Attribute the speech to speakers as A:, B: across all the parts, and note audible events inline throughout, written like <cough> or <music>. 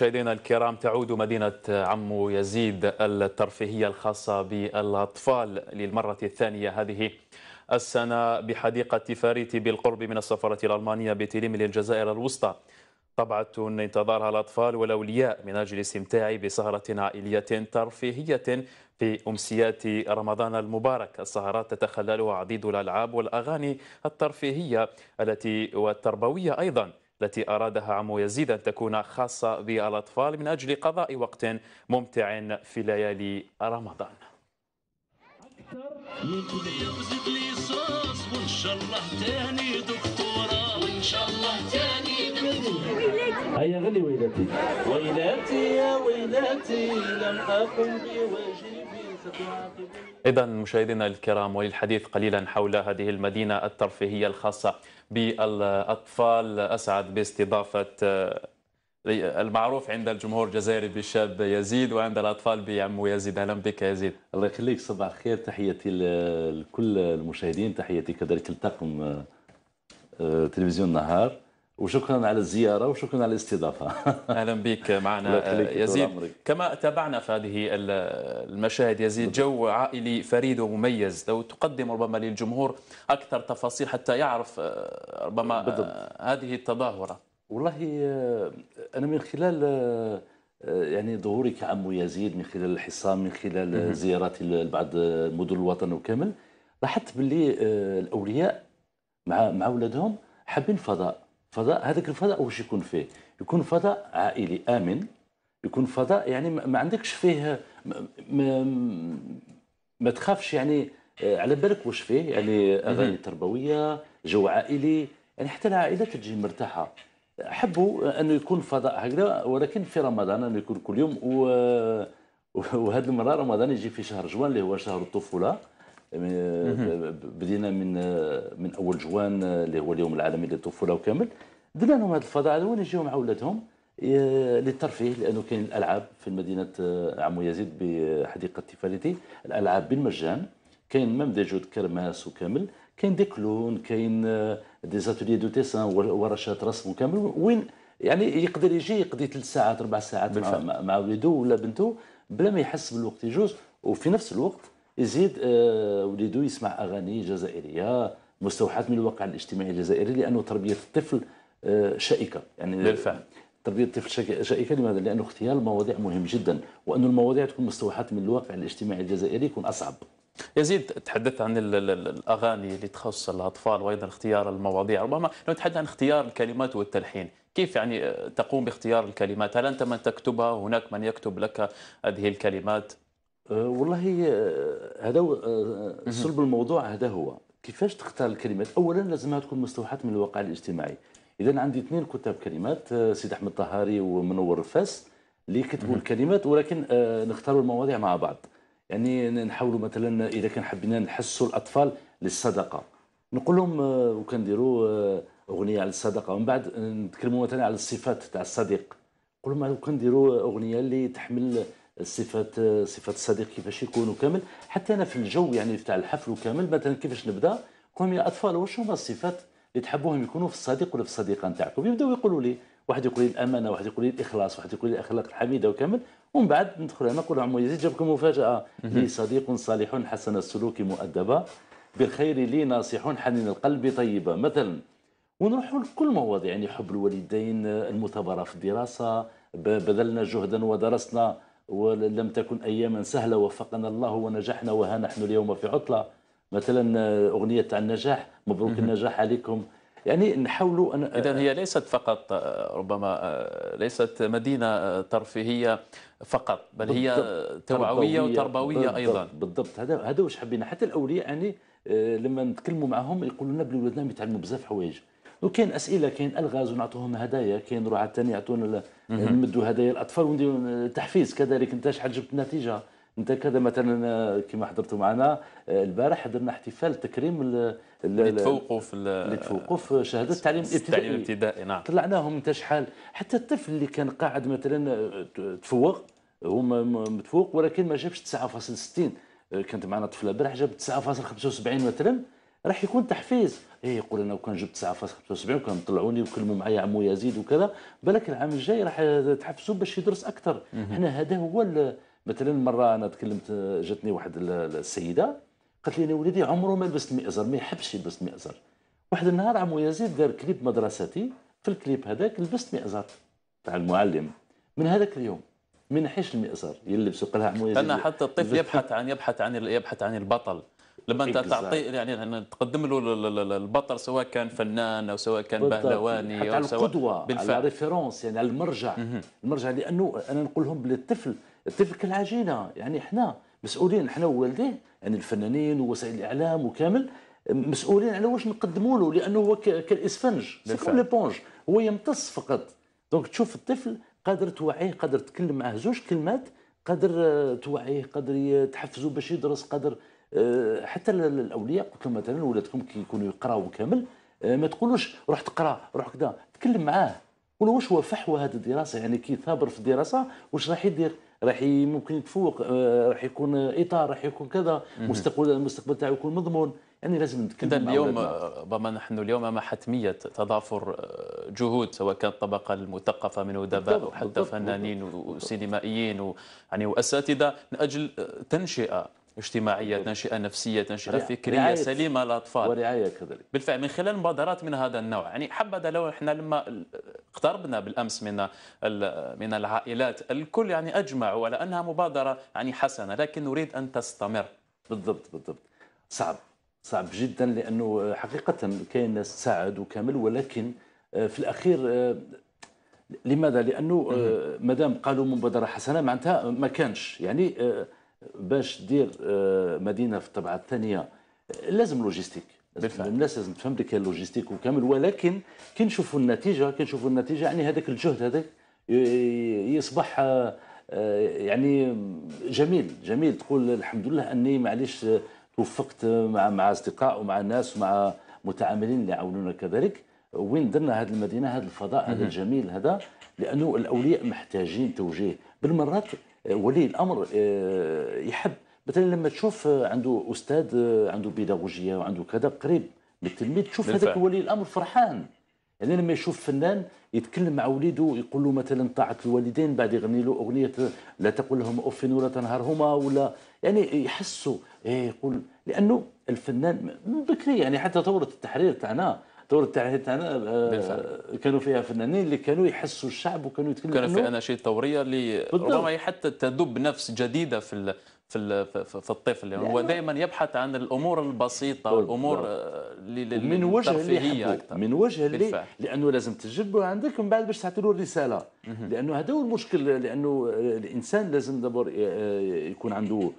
A: مشاهدينا الكرام تعود مدينة عمو يزيد الترفيهية الخاصة بالأطفال للمرة الثانية هذه السنة بحديقة فاريت بالقرب من السفارة الألمانية بتليم للجزائر الوسطى طبعة انتظارها الأطفال والأولياء من أجل الاستمتاع بسهرة عائلية ترفيهية في أمسيات رمضان المبارك السهرات تتخللها عديد الألعاب والأغاني الترفيهية التي والتربوية أيضاً التي أرادها عمو يزيد أن تكون خاصة بالأطفال من أجل قضاء وقت ممتع في ليالي رمضان
B: يمسك لي صاص وإن شاء الله تاني دكتورة
A: وإن شاء الله تاني
B: هيا غني يا ويلاتي لم أقم
A: بواجبي إذا مشاهدينا الكرام وللحديث قليلا حول هذه المدينة الترفيهية الخاصة بالأطفال أسعد باستضافة آه، المعروف عند الجمهور الجزائري بالشاب يزيد وعند الأطفال بعمو يزيد أهلا بك يزيد الله يخليك
B: صباح الخير تحياتي لكل المشاهدين تحياتي كذلك لطاقم آه،
A: آه، تلفزيون
B: النهار وشكرا على الزيارة وشكرا على الاستضافة <laughs>
A: أهلا بك معنا آه، يزيد كما تابعنا في هذه المشاهد يزيد جو عائلي فريد ومميز لو تقدم ربما للجمهور أكثر تفاصيل حتى يعرف آه، ربما آه، بالضبط. هذه التظاهرة
B: والله أنا من خلال يعني ظهوري كعمو يزيد من خلال الحصان من خلال زياراتي لبعض مدن الوطن وكامل لاحظت باللي الأولياء مع مع أولادهم حابين الفضاء فضاء هذاك الفضاء واش يكون فيه يكون فضاء عائلي امن يكون فضاء يعني ما عندكش فيه ما, ما, ما تخافش يعني آه، على بالك واش فيه يعني اغاني تربويه جو عائلي يعني حتى العائله تجي مرتاحه حبوا انه يكون فضاء هكذا ولكن في رمضان انه يكون كل يوم و <laughs> وهذه المره رمضان يجي في شهر جوان اللي هو شهر الطفوله يعني، بدينا من آه، من اول جوان آه، اللي هو اليوم العالمي للطفوله وكامل درنا لهم هذا الفضاء هذا وين يجيو مع ولادهم للترفيه لانه كاين الالعاب في مدينه آه، عمو يزيد بحديقه تيفاليتي الالعاب بالمجان كاين ميم دي جو كرماس وكامل كاين دي كلون كاين آه، دي زاتولي دو تيسان ورشات رسم وكامل وين يعني يقدر يجي يقضي ثلاث ساعات اربع ساعات مع, مع وليده ولا بنته بلا ما يحس بالوقت يجوز وفي نفس الوقت يزيد آه، وليده يسمع اغاني جزائريه مستوحاه من الواقع الاجتماعي الجزائري لانه تربيه الطفل شائكه يعني بالفعل تربيه الطفل شائكه لماذا؟ لانه اغتيال مواضيع مهم جدا وأن المواضيع تكون مستوحاه من الواقع الاجتماعي الجزائري يكون اصعب
A: يزيد تحدثت عن الاغاني اللي تخص الاطفال وايضا اختيار المواضيع ربما لو تحدث عن اختيار الكلمات والتلحين كيف يعني تقوم باختيار الكلمات هل انت من تكتبها هناك من يكتب لك هذه الكلمات
B: أه والله أه، هذا أه، صلب الموضوع هذا هو كيفاش تختار الكلمات اولا لازمها تكون مستوحاه من الواقع الاجتماعي اذا عندي اثنين كتاب كلمات آه، سيد احمد طهاري ومنور الفاس اللي كتبوا الكلمات ولكن آه، نختاروا المواضيع مع بعض يعني نحاولوا مثلا اذا كان حبينا نحسوا الاطفال للصدقه نقول لهم آه، وكنديروا اغنيه على الصدقه ومن بعد نتكلموا مثلا على الصفات تاع الصديق نقول لهم وكنديروا اغنيه اللي تحمل صفات صفات الصديق كيفاش يكونوا كامل حتى انا في الجو يعني تاع الحفل وكامل مثلا كيفاش نبدا قوم يا اطفال واش هما الصفات اللي تحبوهم يكونوا في الصديق ولا في الصديقه نتاعكم يبداو يقولوا لي واحد يقول لي الامانه واحد يقول لي الاخلاص واحد يقول لي الاخلاق الحميده وكامل ومن بعد ندخل انا نقول عمو يزيد جابكم مفاجاه لي صديق صالح حسن السلوك مؤدبا بالخير لي ناصح حنين القلب طيبه مثلا ونروحوا لكل مواضيع يعني حب الوالدين المثابره في الدراسه بذلنا جهدا ودرسنا ولم تكن اياما سهله وفقنا الله ونجحنا وها نحن اليوم في عطله مثلا آه، اغنيه تاع النجاح مبروك النجاح عليكم يعني نحاولوا أن آه، إذا
A: هي ليست فقط آه، ربما ليست مدينة ترفيهية فقط بل هي توعوية وتربوية أيضا
B: بالضبط هذا هذا واش حبينا حتى الأولياء يعني لما نتكلموا معهم يقولوا لنا بلي ولادنا يتعلموا بزاف حوايج وكاين اسئله كاين الغاز ونعطوهم هدايا كاين روعه ثانيه يعطونا نمدوا هدايا الاطفال ونديروا تحفيز كذلك انت شحال جبت نتيجه انت كذا مثلا آه، كما حضرتوا معنا آه، البارح درنا احتفال تكريم اللي تفوقوا في اللي تفوقوا
A: في شهاده التعليم الابتدائي التعليم الابتدائي نعم
B: طلعناهم انت شحال حتى الطفل اللي كان قاعد مثلا آه، تفوق هو متفوق ولكن ما جابش 9.60 كانت معنا طفله البارح جاب 9.75 مثلا راح يكون تحفيز ايه يقول انا وكان جبت 9.75 وكان طلعوني وكلموا معايا عمو يزيد وكذا بالك العام الجاي راح تحفزوا باش يدرس اكثر حنا هذا هو مثلا مره انا تكلمت جاتني واحد السيده قالت لي انا وليدي عمره ما لبست مئزر ما يحبش يلبس مئزر واحد النهار عمو يزيد دار كليب مدرستي في الكليب هذاك لبست مئزر تاع المعلم من هذاك اليوم ما نحيش المئزر يلبس قالها عمو يزيد انا حتى الطفل يبحث
A: عن يبحث عن يبحث عن البطل لما انت تعطي يعني تقدم له البطل سواء كان فنان او سواء كان بهلواني او سواء بالفعل على القدوه
B: ريفيرونس يعني على المرجع المرجع لانه انا نقول لهم بالطفل الطفل تلك العجينه يعني احنا مسؤولين احنا ووالديه يعني الفنانين ووسائل الاعلام وكامل مسؤولين على واش نقدموا له لانه هو كالاسفنج سي ليبونج هو يمتص فقط دونك تشوف الطفل قادر توعيه قادر تكلم معاه زوج كلمات قادر آه، توعيه قادر تحفزه باش يدرس قادر آه، حتى الاولياء قلت لهم مثلا ولادكم كي يكونوا يقراوا كامل آه، ما تقولوش روح تقرا روح كذا تكلم معاه قولوا واش هو فحوى هذه الدراسه يعني كي ثابر في الدراسه واش راح يدير راح ممكن يتفوق آه، راح يكون اطار راح يكون كذا مستقبل المستقبل تاعو يكون مضمون يعني لازم نتكلم اذا اليوم
A: ربما نحن اليوم امام حتميه تضافر آه، جهود سواء كانت الطبقه المثقفه من ادباء وحتى فنانين وسينمائيين يعني واساتذه من اجل آه، تنشئه اجتماعيه تنشئه نعم. نفسيه تنشئه فكريه سليمه للاطفال
B: ورعايه كذلك
A: بالفعل من خلال مبادرات من هذا النوع يعني حبذا لو احنا لما اقتربنا بالامس من من العائلات الكل يعني اجمعوا على انها مبادره يعني حسنه لكن نريد ان تستمر بالضبط بالضبط
B: صعب صعب جدا لانه حقيقه كاين ناس تساعد وكامل ولكن آه، في الاخير آه، لماذا؟ لانه آه، مادام قالوا مبادره حسنه معناتها ما كانش يعني باش دير آه، مدينه في الطبعه الثانيه لازم لوجيستيك بالفعل الناس لازم تفهم ديك اللوجيستيك وكامل ولكن كي نشوفوا النتيجه كي نشوفوا النتيجه يعني هذاك الجهد هذاك يصبح آه، يعني جميل جميل تقول الحمد لله اني معليش آه، توفقت مع مع اصدقاء ومع ناس ومع متعاملين اللي عاونونا كذلك وين درنا هذه المدينه هذا الفضاء هذا الجميل هذا لانه الاولياء محتاجين توجيه بالمرات آه، ولي الامر آه، يحب مثلا لما تشوف آه، عنده استاذ عنده بيداغوجيه وعنده كذا قريب من التلميذ تشوف هذاك ولي الامر فرحان يعني لما يشوف فنان يتكلم مع وليده يقول له مثلا طاعه الوالدين بعد يغني له اغنيه لا تقول لهم اف ولا تنهرهما ولا يعني يحسوا إيه، يقول لانه الفنان من بكري يعني حتى ثوره التحرير تاعنا الثوره التعليميه تاعنا آه، كانوا فيها فنانين اللي كانوا يحسوا الشعب وكانوا يتكلموا كانوا في
A: اناشيد ثوريه اللي ربما حتى تدب نفس جديده في ال... في في الطفل يعني هو دائما يبحث عن الامور البسيطه والامور من وجه اللي اكثر من وجه اللي
B: لانه لازم تجبه عندك من بعد باش تعطي له الرساله لانه هذا هو المشكل لانه الانسان لازم دابور آه، آه، يكون عنده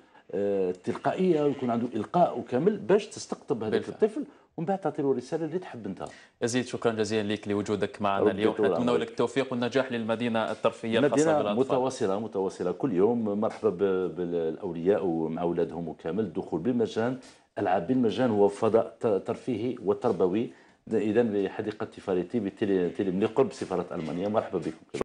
B: تلقائيه ويكون عنده القاء وكامل باش تستقطب هذاك الطفل ومن بعد تعطي له الرساله اللي تحب انت.
A: يزيد شكرا جزيلا لك لوجودك معنا اليوم نتمنى لك التوفيق والنجاح للمدينه الترفيهيه الخاصه بالاطفال.
B: متواصله متواصله كل يوم مرحبا بالاولياء ومع اولادهم وكامل الدخول بالمجان العاب بالمجان هو فضاء ترفيهي وتربوي اذا بحديقه تيفاريتي من قرب سفاره المانيا مرحبا بكم.